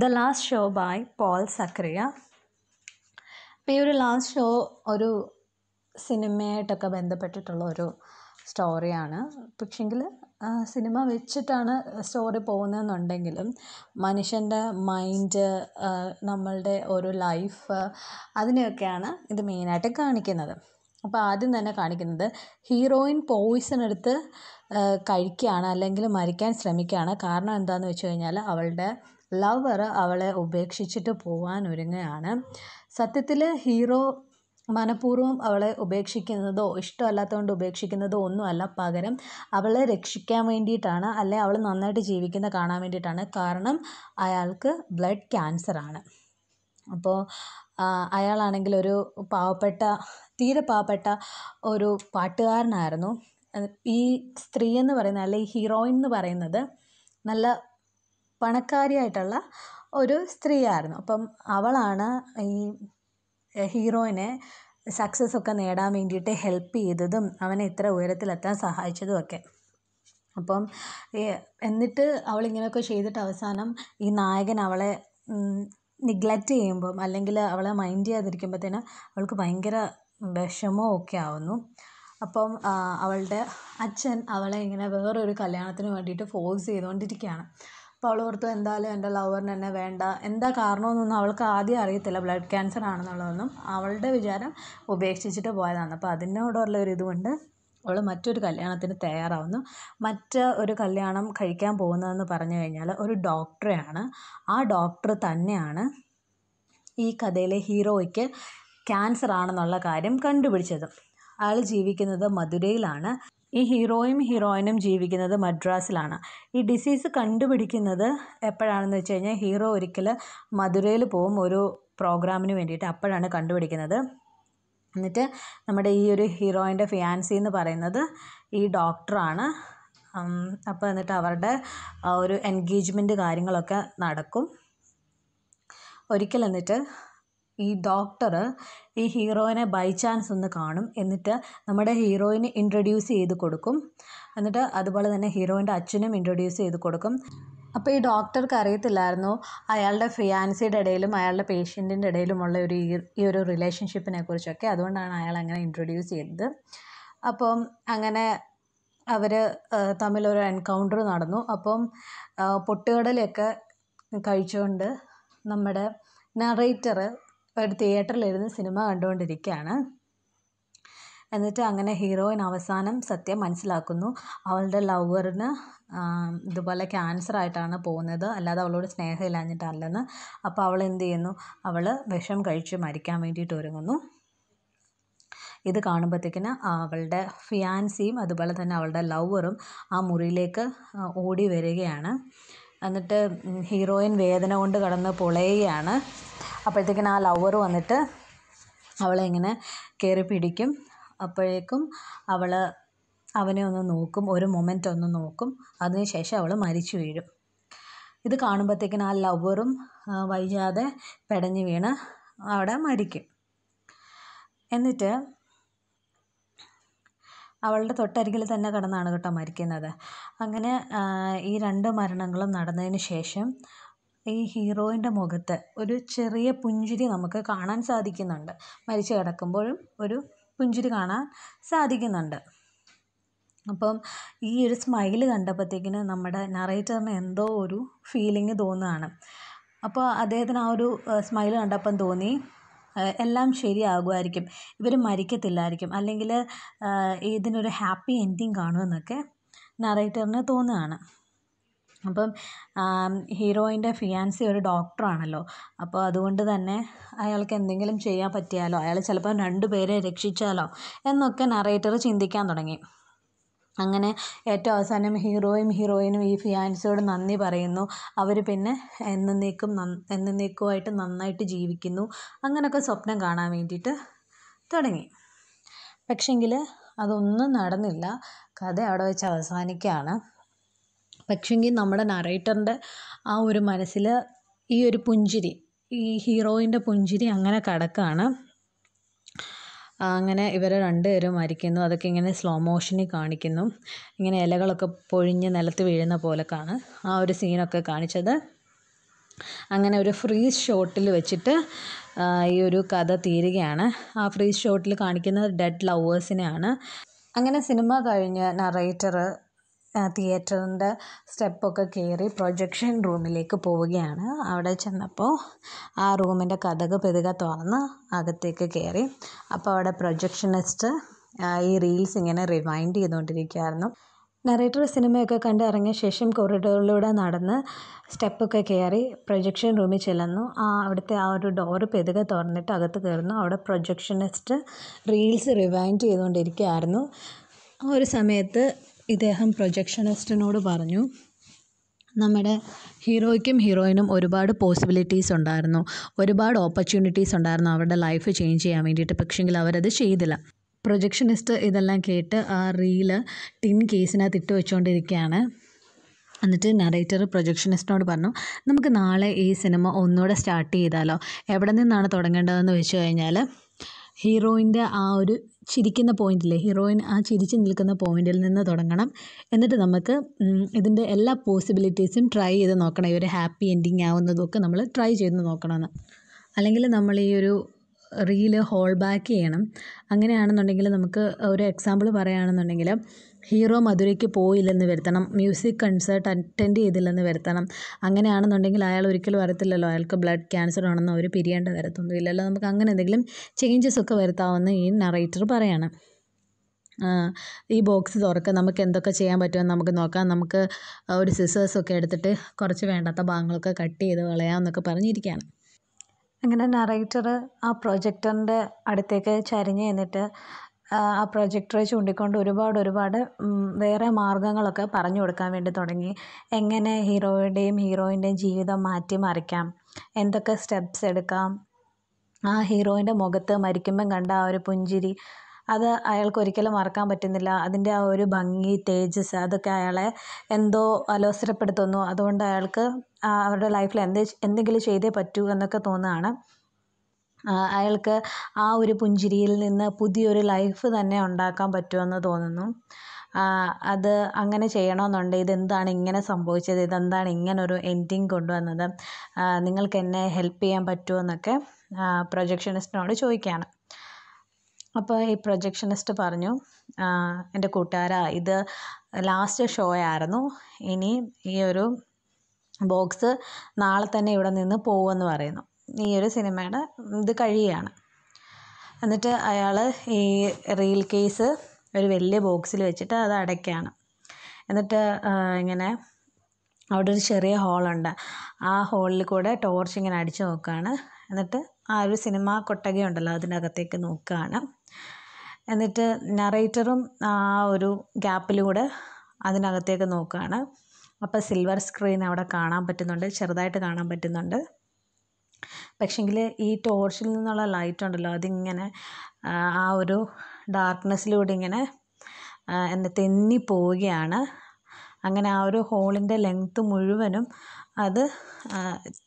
the last show by Paul Zacharia അപ്പോൾ ഈ ഒരു ലാസ്റ്റ് ഷോ ഒരു സിനിമയായിട്ടൊക്കെ ബന്ധപ്പെട്ടിട്ടുള്ള ഒരു സ്റ്റോറിയാണ് പക്ഷെങ്കിൽ സിനിമ വെച്ചിട്ടാണ് സ്റ്റോറി പോകുന്നതെന്നുണ്ടെങ്കിലും മനുഷ്യൻ്റെ മൈൻഡ് നമ്മളുടെ ഒരു ലൈഫ് അതിനെയൊക്കെയാണ് ഇത് മെയിനായിട്ട് കാണിക്കുന്നത് അപ്പോൾ ആദ്യം തന്നെ കാണിക്കുന്നത് ഹീറോയിൻ പോയിസൺ എടുത്ത് കഴിക്കുകയാണ് അല്ലെങ്കിൽ മരിക്കാൻ ശ്രമിക്കുകയാണ് കാരണം എന്താണെന്ന് വെച്ച് കഴിഞ്ഞാൽ അവളുടെ ലവർ അവളെ ഉപേക്ഷിച്ചിട്ട് ഒരുങ്ങുകയാണ് സത്യത്തിൽ ഹീറോ മനഃപൂർവ്വം അവളെ ഉപേക്ഷിക്കുന്നതോ ഇഷ്ടമല്ലാത്തതുകൊണ്ട് ഉപേക്ഷിക്കുന്നതോ ഒന്നുമല്ല പകരം അവളെ രക്ഷിക്കാൻ വേണ്ടിയിട്ടാണ് അല്ലെ അവൾ നന്നായിട്ട് ജീവിക്കുന്ന കാണാൻ വേണ്ടിയിട്ടാണ് കാരണം അയാൾക്ക് ബ്ലഡ് ക്യാൻസറാണ് അപ്പോൾ അയാളാണെങ്കിൽ ഒരു പാവപ്പെട്ട തീരെ പാവപ്പെട്ട ഒരു പാട്ടുകാരനായിരുന്നു ഈ സ്ത്രീ എന്ന് പറയുന്ന അല്ലെങ്കിൽ ഹീറോയിൻ എന്ന് പറയുന്നത് നല്ല പണക്കാരിയായിട്ടുള്ള ഒരു സ്ത്രീയായിരുന്നു അപ്പം അവളാണ് ഈ ഹീറോയിനെ സക്സസ് ഒക്കെ നേടാൻ വേണ്ടിയിട്ട് ഹെൽപ്പ് ചെയ്തതും അവനെ ഇത്ര ഉയരത്തിലെത്താൻ സഹായിച്ചതും ഒക്കെ അപ്പം എന്നിട്ട് അവൾ ഇങ്ങനെയൊക്കെ ചെയ്തിട്ട് അവസാനം ഈ നായകൻ അവളെ നിഗ്ലക്റ്റ് ചെയ്യുമ്പം അല്ലെങ്കിൽ അവളെ മൈൻഡ് ചെയ്യാതിരിക്കുമ്പോഴത്തേന് അവൾക്ക് ഭയങ്കര വിഷമവും ഒക്കെ ആവുന്നു അപ്പം അവളുടെ അച്ഛൻ അവളെ ഇങ്ങനെ വേറൊരു കല്യാണത്തിന് വേണ്ടിയിട്ട് ഫോഴ്സ് ചെയ്തുകൊണ്ടിരിക്കുകയാണ് അപ്പോൾ ഓർത്തു എന്തായാലും എൻ്റെ ലവറിന് എന്നെ വേണ്ട എന്താ കാരണമെന്നൊന്നും അവൾക്ക് ആദ്യം അറിയത്തില്ല ബ്ലഡ് ക്യാൻസർ ആണെന്നുള്ളതൊന്നും അവളുടെ വിചാരം ഉപേക്ഷിച്ചിട്ട് പോയതാണ് അപ്പോൾ അതിനോടുള്ള ഒരു ഇതുകൊണ്ട് അവൾ മറ്റൊരു കല്യാണത്തിന് തയ്യാറാവുന്നു മറ്റ് ഒരു കല്യാണം കഴിക്കാൻ പോകുന്നതെന്ന് പറഞ്ഞു കഴിഞ്ഞാൽ ഒരു ഡോക്ടറെയാണ് ആ ഡോക്ടർ തന്നെയാണ് ഈ കഥയിലെ ഹീറോയ്ക്ക് ക്യാൻസർ ആണെന്നുള്ള കാര്യം കണ്ടുപിടിച്ചത് അയാൾ ജീവിക്കുന്നത് മധുരയിലാണ് ഈ ഹീറോയും ഹീറോയിനും ജീവിക്കുന്നത് മദ്രാസിലാണ് ഈ ഡിസീസ് കണ്ടുപിടിക്കുന്നത് എപ്പോഴാണെന്ന് വെച്ച് കഴിഞ്ഞാൽ ഹീറോ ഒരിക്കൽ മധുരയിൽ പോകും ഒരു പ്രോഗ്രാമിന് വേണ്ടിയിട്ട് അപ്പോഴാണ് കണ്ടുപിടിക്കുന്നത് എന്നിട്ട് നമ്മുടെ ഈ ഒരു ഹീറോയിൻ്റെ ഫിയാൻസി എന്ന് പറയുന്നത് ഈ ഡോക്ടറാണ് അപ്പോൾ എന്നിട്ട് അവരുടെ ഒരു എൻഗേജ്മെൻറ്റ് കാര്യങ്ങളൊക്കെ നടക്കും ഒരിക്കൽ എന്നിട്ട് ഈ ഡോക്ടർ ഈ ഹീറോയിനെ ബൈ ചാൻസ് ഒന്ന് കാണും എന്നിട്ട് നമ്മുടെ ഹീറോയിനെ ഇൻട്രൊഡ്യൂസ് ചെയ്ത് കൊടുക്കും എന്നിട്ട് അതുപോലെ തന്നെ ഹീറോയിൻ്റെ അച്ഛനും ഇൻട്രൊഡ്യൂസ് ചെയ്ത് കൊടുക്കും അപ്പോൾ ഈ ഡോക്ടർക്ക് അറിയത്തില്ലായിരുന്നു അയാളുടെ ഫിയാൻസിയുടെ ഇടയിലും അയാളുടെ പേഷ്യൻറ്റിൻ്റെ ഇടയിലുമുള്ള ഒരു ഈ ഒരു റിലേഷൻഷിപ്പിനെ കുറിച്ചൊക്കെ അതുകൊണ്ടാണ് അയാൾ അങ്ങനെ ഇൻട്രൊഡ്യൂസ് ചെയ്തത് അപ്പം അങ്ങനെ അവർ തമ്മിലൊരു എൻകൗണ്ടർ നടന്നു അപ്പം പൊട്ടുകടലൊക്കെ കഴിച്ചുകൊണ്ട് നമ്മുടെ നറേറ്റർ അപ്പോൾ ഒരു തിയേറ്ററിലിരുന്ന് സിനിമ കണ്ടുകൊണ്ടിരിക്കുകയാണ് എന്നിട്ട് അങ്ങനെ ഹീറോയിൻ അവസാനം സത്യം മനസ്സിലാക്കുന്നു അവളുടെ ലവറിന് ഇതുപോലെ ക്യാൻസർ ആയിട്ടാണ് പോകുന്നത് അല്ലാതെ അവളോട് സ്നേഹമില്ലാഞ്ഞിട്ടല്ലെന്ന് അപ്പോൾ അവൾ എന്ത് ചെയ്യുന്നു അവൾ വിഷം കഴിച്ച് മരിക്കാൻ വേണ്ടിയിട്ട് ഒരുങ്ങുന്നു ഇത് കാണുമ്പോഴത്തേക്കിന് അവളുടെ ഫിയാൻസിയും അതുപോലെ തന്നെ അവളുടെ ലവറും ആ മുറിയിലേക്ക് ഓടി വരികയാണ് എന്നിട്ട് ഹീറോയിൻ വേദന കൊണ്ട് കടന്ന് പൊളയുകയാണ് അപ്പോഴത്തേക്കിനും ആ ലവർ വന്നിട്ട് അവളെ ഇങ്ങനെ കയറി പിടിക്കും അപ്പോഴേക്കും അവൾ അവനെ ഒന്ന് നോക്കും ഒരു മൊമെൻ്റ് ഒന്ന് നോക്കും അതിനുശേഷം അവൾ മരിച്ചു വീഴും ഇത് കാണുമ്പോഴത്തേക്കിനും ആ ലവറും വൈകാതെ പെടഞ്ഞു വീണ് അവിടെ മരിക്കും എന്നിട്ട് അവളുടെ തൊട്ടരികിൽ തന്നെ കിടന്നാണ് കേട്ടോ മരിക്കുന്നത് അങ്ങനെ ഈ രണ്ട് മരണങ്ങളും നടന്നതിന് ശേഷം ഈ ഹീറോയിൻ്റെ മുഖത്ത് ഒരു ചെറിയ പുഞ്ചിരി നമുക്ക് കാണാൻ സാധിക്കുന്നുണ്ട് മരിച്ചു കിടക്കുമ്പോഴും ഒരു പുഞ്ചിരി കാണാൻ സാധിക്കുന്നുണ്ട് അപ്പം ഈ ഒരു സ്മൈൽ കണ്ടപ്പോഴത്തേക്കിന് നമ്മുടെ നറേറ്ററിന് എന്തോ ഒരു ഫീലിംഗ് തോന്നുകയാണ് അപ്പോൾ അദ്ദേഹത്തിന് ആ ഒരു സ്മൈൽ കണ്ടപ്പം തോന്നി എല്ലാം ശരിയാകുമായിരിക്കും ഇവർ മരിക്കത്തില്ലായിരിക്കും അല്ലെങ്കിൽ ഇതിനൊരു ഹാപ്പി എൻഡിങ് കാണുമെന്നൊക്കെ നറേറ്ററിന് തോന്നുകയാണ് അപ്പം ഹീറോയിൻ്റെ ഫിയാൻസി ഒരു ഡോക്ടറാണല്ലോ അപ്പോൾ അതുകൊണ്ട് തന്നെ അയാൾക്ക് എന്തെങ്കിലും ചെയ്യാൻ പറ്റിയാലോ അയാൾ ചിലപ്പം രണ്ട് പേരെ രക്ഷിച്ചാലോ എന്നൊക്കെ നറേറ്റർ ചിന്തിക്കാൻ തുടങ്ങി അങ്ങനെ ഏറ്റവും അവസാനം ഹീറോയും ഹീറോയിനും ഈ ഫിയാൻസിയോട് നന്ദി പറയുന്നു അവർ പിന്നെ എന്നേക്കും എന്നേക്കുമായിട്ട് നന്നായിട്ട് ജീവിക്കുന്നു അങ്ങനെയൊക്കെ സ്വപ്നം കാണാൻ വേണ്ടിയിട്ട് തുടങ്ങി പക്ഷേങ്കിൽ അതൊന്നും നടന്നില്ല കഥ അവിടെ വെച്ച് അവസാനിക്കുകയാണ് പക്ഷെങ്കിൽ നമ്മുടെ നറേറ്ററിൻ്റെ ആ ഒരു മനസ്സിൽ ഈ ഒരു പുഞ്ചിരി ഈ ഹീറോയിൻ്റെ പുഞ്ചിരി അങ്ങനെ കിടക്കുകയാണ് അങ്ങനെ ഇവർ രണ്ടുപേരും മരിക്കുന്നു അതൊക്കെ ഇങ്ങനെ സ്ലോ മോഷനിൽ കാണിക്കുന്നു ഇങ്ങനെ ഇലകളൊക്കെ പൊഴിഞ്ഞ് നിലത്ത് വീഴുന്ന പോലെയൊക്കെയാണ് ആ ഒരു സീനൊക്കെ കാണിച്ചത് അങ്ങനെ ഒരു ഫ്രീസ് ഷോട്ടിൽ വെച്ചിട്ട് ഈ ഒരു കഥ തീരുകയാണ് ആ ഫ്രീസ് ഷോട്ടിൽ കാണിക്കുന്നത് ഡെഡ് ലവേഴ്സിനെയാണ് അങ്ങനെ സിനിമ കഴിഞ്ഞ് നറേറ്റർ തിയേറ്ററിൻ്റെ സ്റ്റെപ്പൊക്കെ കയറി പ്രൊജക്ഷൻ റൂമിലേക്ക് പോവുകയാണ് അവിടെ ചെന്നപ്പോൾ ആ റൂമിൻ്റെ കതക് പെതുക തുറന്ന് അകത്തേക്ക് കയറി അപ്പോൾ അവിടെ പ്രൊജക്ഷനിസ്റ്റ് ഈ റീൽസ് ഇങ്ങനെ റിവൈൻഡ് ചെയ്തുകൊണ്ടിരിക്കുകയായിരുന്നു നറേറ്റർ സിനിമയൊക്കെ കണ്ട് ഇറങ്ങിയ ശേഷം കോറിഡോറിലൂടെ നടന്ന് സ്റ്റെപ്പൊക്കെ കയറി പ്രൊജക്ഷൻ റൂമിൽ ചെല്ലുന്നു ആ അവിടുത്തെ ആ ഒരു ഡോറ് പെതുക തുറന്നിട്ട് അകത്ത് കയറുന്നു അവിടെ പ്രൊജക്ഷനിസ്റ്റ് റീൽസ് റിവൈൻഡ് ചെയ്തുകൊണ്ടിരിക്കുകയായിരുന്നു ആ ഒരു സമയത്ത് ഇദ്ദേഹം പ്രൊജക്ഷനിസ്റ്റിനോട് പറഞ്ഞു നമ്മുടെ ഹീറോയ്ക്കും ഹീറോയിനും ഒരുപാട് പോസിബിലിറ്റീസ് ഉണ്ടായിരുന്നു ഒരുപാട് ഓപ്പർച്യൂണിറ്റീസ് ഉണ്ടായിരുന്നു അവരുടെ ലൈഫ് ചേഞ്ച് ചെയ്യാൻ വേണ്ടിയിട്ട് പക്ഷേങ്കിൽ അവരത് ചെയ്തില്ല പ്രൊജക്ഷനിസ്റ്റ് ഇതെല്ലാം കേട്ട് ആ റീല് ടിൻ കേസിനകത്ത് ഇട്ട് വെച്ചുകൊണ്ടിരിക്കുകയാണ് എന്നിട്ട് നറേറ്റർ പ്രൊജക്ഷനിസ്റ്റിനോട് പറഞ്ഞു നമുക്ക് നാളെ ഈ സിനിമ ഒന്നുകൂടെ സ്റ്റാർട്ട് ചെയ്താലോ എവിടെ നിന്നാണ് തുടങ്ങേണ്ടതെന്ന് വെച്ച് കഴിഞ്ഞാൽ ഹീറോയിൻ്റെ ആ ഒരു ചിരിക്കുന്ന പോയിൻ്റില്ലേ ഹീറോയിൻ ആ ചിരിച്ച് നിൽക്കുന്ന പോയിന്റിൽ നിന്ന് തുടങ്ങണം എന്നിട്ട് നമുക്ക് ഇതിൻ്റെ എല്ലാ പോസിബിലിറ്റീസും ട്രൈ ചെയ്ത് നോക്കണം ഈ ഒരു ഹാപ്പി എൻഡിങ് ആവുന്നതൊക്കെ നമ്മൾ ട്രൈ ചെയ്ത് നോക്കണമെന്ന് അല്ലെങ്കിൽ നമ്മൾ ഈ ഒരു റീല് ഹോൾ ബാക്ക് ചെയ്യണം അങ്ങനെയാണെന്നുണ്ടെങ്കിൽ നമുക്ക് ഒരു എക്സാമ്പിൾ പറയുകയാണെന്നുണ്ടെങ്കിൽ ഹീറോ മധുരയ്ക്ക് പോയില്ലെന്ന് വരുത്തണം മ്യൂസിക് കൺസേർട്ട് അറ്റൻഡ് ചെയ്തില്ലെന്ന് വരുത്തണം അങ്ങനെയാണെന്നുണ്ടെങ്കിൽ അയാൾ ഒരിക്കലും വരത്തില്ലല്ലോ അയാൾക്ക് ബ്ലഡ് ക്യാൻസർ ആണെന്നോ ഒരു പിരിയേണ്ട വരത്തൊന്നും ഇല്ലല്ലോ നമുക്ക് അങ്ങനെ എന്തെങ്കിലും ചേഞ്ചസ് ഒക്കെ വരുത്താമെന്ന് ഈ നറേറ്റർ പറയാണ് ഈ ബോക്സ് തുറക്കുക നമുക്ക് എന്തൊക്കെ ചെയ്യാൻ പറ്റുമെന്ന് നമുക്ക് നോക്കാം നമുക്ക് ഒരു സിസേഴ്സൊക്കെ എടുത്തിട്ട് കുറച്ച് വേണ്ടാത്ത ഭാഗങ്ങളൊക്കെ കട്ട് ചെയ്ത് കളയാമെന്നൊക്കെ പറഞ്ഞിരിക്കുകയാണ് അങ്ങനെ നറേറ്റർ ആ പ്രൊജക്ടറിൻ്റെ അടുത്തേക്ക് ചരിഞ്ഞ് നിന്നിട്ട് ആ പ്രൊജക്ടറെ ചൂണ്ടിക്കൊണ്ട് ഒരുപാട് ഒരുപാട് വേറെ മാർഗ്ഗങ്ങളൊക്കെ പറഞ്ഞു കൊടുക്കാൻ വേണ്ടി തുടങ്ങി എങ്ങനെ ഹീറോയുടെയും ഹീറോയിൻ്റെയും ജീവിതം മാറ്റിമറിക്കാം എന്തൊക്കെ സ്റ്റെപ്സ് എടുക്കാം ആ ഹീറോയിൻ്റെ മുഖത്ത് മരിക്കുമ്പം കണ്ട ആ ഒരു പുഞ്ചിരി അത് അയാൾക്ക് ഒരിക്കലും മറക്കാൻ പറ്റുന്നില്ല അതിൻ്റെ ആ ഒരു ഭംഗി തേജസ് അതൊക്കെ അയാളെ എന്തോ അലോസരപ്പെടുത്തുന്നു അതുകൊണ്ട് അയാൾക്ക് അവരുടെ ലൈഫിൽ എന്ത് എന്തെങ്കിലും ചെയ്തേ പറ്റൂ എന്നൊക്കെ തോന്നുകയാണ് അയാൾക്ക് ആ ഒരു പുഞ്ചിരിയിൽ നിന്ന് പുതിയൊരു ലൈഫ് തന്നെ ഉണ്ടാക്കാൻ പറ്റുമെന്ന് തോന്നുന്നു അത് അങ്ങനെ ചെയ്യണമെന്നുണ്ട് ഇതെന്താണ് ഇങ്ങനെ സംഭവിച്ചത് ഇതെന്താണ് ഇങ്ങനൊരു എൻഡിങ് കൊണ്ടുവന്നത് നിങ്ങൾക്ക് എന്നെ ഹെൽപ്പ് ചെയ്യാൻ പറ്റുമോ എന്നൊക്കെ പ്രൊജക്ഷനിസ്റ്റിനോട് ചോദിക്കുകയാണ് അപ്പോൾ ഈ പ്രൊജക്ഷനിസ്റ്റ് പറഞ്ഞു എൻ്റെ കൂട്ടുകാരാ ഇത് ലാസ്റ്റ് ഷോ ആയിരുന്നു ഇനി ഈ ഒരു ബോക്സ് നാളെ തന്നെ ഇവിടെ നിന്ന് പോകുമെന്ന് പറയുന്നു ഈ ഒരു സിനിമയുടെ ഇത് കഴിയുകയാണ് എന്നിട്ട് അയാൾ ഈ റീൽ കേസ് ഒരു വലിയ ബോക്സിൽ വെച്ചിട്ട് അത് അടയ്ക്കുകയാണ് എന്നിട്ട് ഇങ്ങനെ അവിടെ ഒരു ചെറിയ ഹോളുണ്ട് ആ ഹോളിൽ കൂടെ ടോർച്ച് ഇങ്ങനെ അടിച്ച് നോക്കുകയാണ് എന്നിട്ട് ആ ഒരു സിനിമ കൊട്ടകയുണ്ടല്ലോ അതിനകത്തേക്ക് നോക്കുകയാണ് എന്നിട്ട് നറേറ്ററും ആ ഒരു ഗ്യാപ്പിലൂടെ അതിനകത്തേക്ക് നോക്കുകയാണ് അപ്പോൾ സിൽവർ സ്ക്രീൻ അവിടെ കാണാൻ പറ്റുന്നുണ്ട് ചെറുതായിട്ട് കാണാൻ പറ്റുന്നുണ്ട് പക്ഷേങ്കിൽ ഈ ടോർച്ചിൽ നിന്നുള്ള ലൈറ്റ് ഉണ്ടല്ലോ അതിങ്ങനെ ആ ഒരു ഡാർക്ക്നെസ്സിലൂടെ ഇങ്ങനെ എന്നെ തെന്നി പോവുകയാണ് അങ്ങനെ ആ ഒരു ഹോളിൻ്റെ ലെങ്ത്ത് മുഴുവനും അത്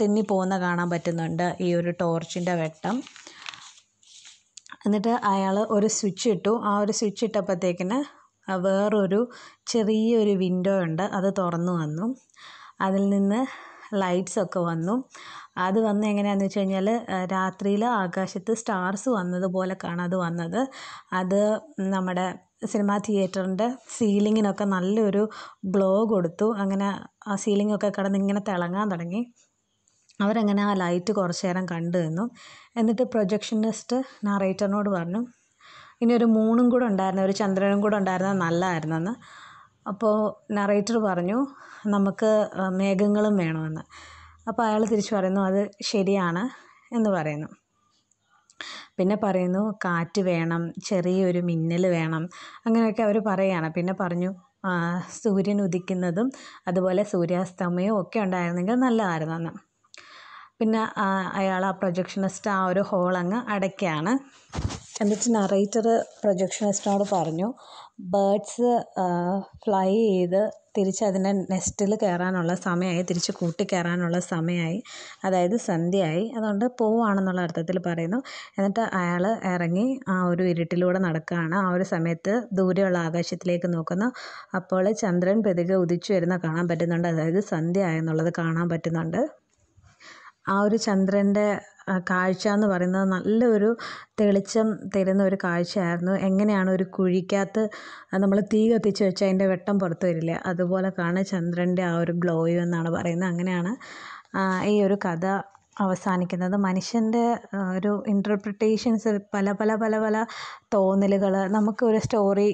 തെന്നി പോകുന്ന കാണാൻ പറ്റുന്നുണ്ട് ഈ ഒരു ടോർച്ചിൻ്റെ വെട്ടം എന്നിട്ട് അയാൾ ഒരു സ്വിച്ച് ഇട്ടു ആ ഒരു സ്വിച്ച് ഇട്ടപ്പോഴത്തേക്കിന് വേറൊരു ചെറിയൊരു വിൻഡോ ഉണ്ട് അത് തുറന്നു വന്നു അതിൽ നിന്ന് ലൈറ്റ്സൊക്കെ വന്നു അത് വന്ന് എങ്ങനെയാണെന്ന് വെച്ച് കഴിഞ്ഞാൽ രാത്രിയിൽ ആകാശത്ത് സ്റ്റാർസ് വന്നതുപോലെ കാണാതെ വന്നത് അത് നമ്മുടെ സിനിമാ തിയേറ്ററിൻ്റെ സീലിങ്ങിനൊക്കെ നല്ലൊരു ഗ്ലോ കൊടുത്തു അങ്ങനെ ആ സീലിങ്ങൊക്കെ കിടന്ന് ഇങ്ങനെ തിളങ്ങാൻ തുടങ്ങി അവരങ്ങനെ ആ ലൈറ്റ് കുറച്ചു നേരം കണ്ടു നിന്നു എന്നിട്ട് പ്രൊജക്ഷനിസ്റ്റ് നറേറ്ററിനോട് പറഞ്ഞു ഇനി ഒരു മൂണും കൂടെ ഉണ്ടായിരുന്ന ഒരു ചന്ദ്രനും കൂടെ ഉണ്ടായിരുന്നത് നല്ലതായിരുന്നെന്ന് അപ്പോൾ നറേറ്റർ പറഞ്ഞു നമുക്ക് മേഘങ്ങളും വേണമെന്ന് അപ്പോൾ അയാൾ തിരിച്ചു പറയുന്നു അത് ശരിയാണ് എന്ന് പറയുന്നു പിന്നെ പറയുന്നു കാറ്റ് വേണം ചെറിയൊരു മിന്നൽ വേണം അങ്ങനെയൊക്കെ അവർ പറയുകയാണ് പിന്നെ പറഞ്ഞു സൂര്യൻ ഉദിക്കുന്നതും അതുപോലെ സൂര്യാസ്തമയവും ഒക്കെ ഉണ്ടായിരുന്നെങ്കിൽ നല്ലതായിരുന്നെന്ന് പിന്നെ അയാൾ ആ പ്രൊജക്ഷനിസ്റ്റ് ആ ഒരു ഹോൾ അങ്ങ് അടയ്ക്കുകയാണ് എന്നിട്ട് നറേറ്റർ പ്രൊജക്ഷനിസ്റ്റിനോട് പറഞ്ഞു ബേഡ്സ് ഫ്ലൈ ചെയ്ത് അതിൻ്റെ നെസ്റ്റിൽ കയറാനുള്ള സമയമായി തിരിച്ച് കൂട്ടി കയറാനുള്ള സമയമായി അതായത് സന്ധ്യയായി അതുകൊണ്ട് പോവുകയാണെന്നുള്ള അർത്ഥത്തിൽ പറയുന്നു എന്നിട്ട് അയാൾ ഇറങ്ങി ആ ഒരു ഇരുട്ടിലൂടെ നടക്കുകയാണ് ആ ഒരു സമയത്ത് ദൂരെയുള്ള ആകാശത്തിലേക്ക് നോക്കുന്നു അപ്പോൾ ചന്ദ്രൻ പെതുകെ ഉദിച്ചു വരുന്ന കാണാൻ പറ്റുന്നുണ്ട് അതായത് സന്ധ്യ ആയെന്നുള്ളത് കാണാൻ പറ്റുന്നുണ്ട് ആ ഒരു ചന്ദ്രൻ്റെ കാഴ്ച എന്ന് പറയുന്നത് നല്ല ഒരു തെളിച്ചം തരുന്ന ഒരു കാഴ്ചയായിരുന്നു എങ്ങനെയാണ് ഒരു കുഴിക്കകത്ത് നമ്മൾ തീ കത്തിച്ച് വെച്ചാൽ അതിൻ്റെ വെട്ടം പുറത്ത് വരില്ലേ അതുപോലെ കാണാൻ ചന്ദ്രൻ്റെ ആ ഒരു ഗ്ലോയു എന്നാണ് പറയുന്നത് അങ്ങനെയാണ് ഈ ഒരു കഥ അവസാനിക്കുന്നത് മനുഷ്യൻ്റെ ഒരു ഇൻറ്റർപ്രിട്ടേഷൻസ് പല പല പല പല തോന്നലുകൾ നമുക്ക് ഒരു സ്റ്റോറി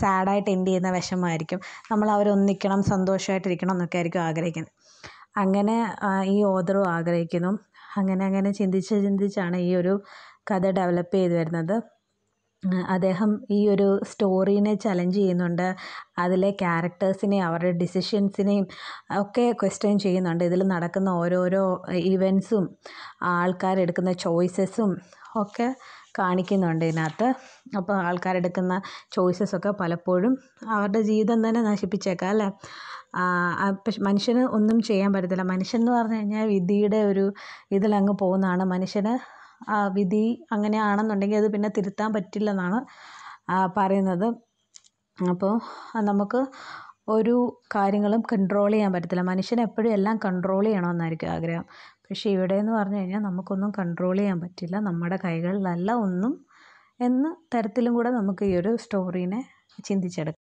സാഡായിട്ട് എൻഡ് ചെയ്യുന്ന വിഷമമായിരിക്കും നമ്മൾ അവരൊന്നിക്കണം സന്തോഷമായിട്ടിരിക്കണം എന്നൊക്കെ ആയിരിക്കും ആഗ്രഹിക്കുന്നത് അങ്ങനെ ഈ ഓദറും ആഗ്രഹിക്കുന്നു അങ്ങനെ അങ്ങനെ ചിന്തിച്ച് ചിന്തിച്ചാണ് ഈ ഒരു കഥ ഡെവലപ്പ് ചെയ്ത് വരുന്നത് അദ്ദേഹം ഈ ഒരു സ്റ്റോറീനെ ചലഞ്ച് ചെയ്യുന്നുണ്ട് അതിലെ ക്യാരക്ടേഴ്സിനെ അവരുടെ ഡിസിഷൻസിനെയും ഒക്കെ ക്വസ്റ്റ്യൻ ചെയ്യുന്നുണ്ട് ഇതിൽ നടക്കുന്ന ഓരോരോ ഇവൻസും ആൾക്കാരെടുക്കുന്ന ചോയ്സസും ഒക്കെ കാണിക്കുന്നുണ്ട് ഇതിനകത്ത് അപ്പോൾ ആൾക്കാരെടുക്കുന്ന ചോയ്സസൊക്കെ പലപ്പോഴും അവരുടെ ജീവിതം തന്നെ നശിപ്പിച്ചേക്കാം അല്ലേ പക്ഷേ മനുഷ്യന് ഒന്നും ചെയ്യാൻ പറ്റത്തില്ല മനുഷ്യൻ എന്ന് പറഞ്ഞു കഴിഞ്ഞാൽ വിധിയുടെ ഒരു ഇതിലങ്ങ് പോകുന്നതാണ് മനുഷ്യന് വിധി അങ്ങനെ ആണെന്നുണ്ടെങ്കിൽ അത് പിന്നെ തിരുത്താൻ പറ്റില്ലെന്നാണ് പറയുന്നത് അപ്പോൾ നമുക്ക് ഒരു കാര്യങ്ങളും കൺട്രോൾ ചെയ്യാൻ പറ്റത്തില്ല മനുഷ്യൻ എപ്പോഴും എല്ലാം കൺട്രോൾ ചെയ്യണമെന്നായിരിക്കും ആഗ്രഹം പക്ഷേ എന്ന് പറഞ്ഞു കഴിഞ്ഞാൽ നമുക്കൊന്നും കൺട്രോൾ ചെയ്യാൻ പറ്റില്ല നമ്മുടെ കൈകളിലല്ല ഒന്നും എന്ന തരത്തിലും കൂടെ നമുക്ക് ഈ ഒരു സ്റ്റോറീനെ ചിന്തിച്ചെടുക്കാം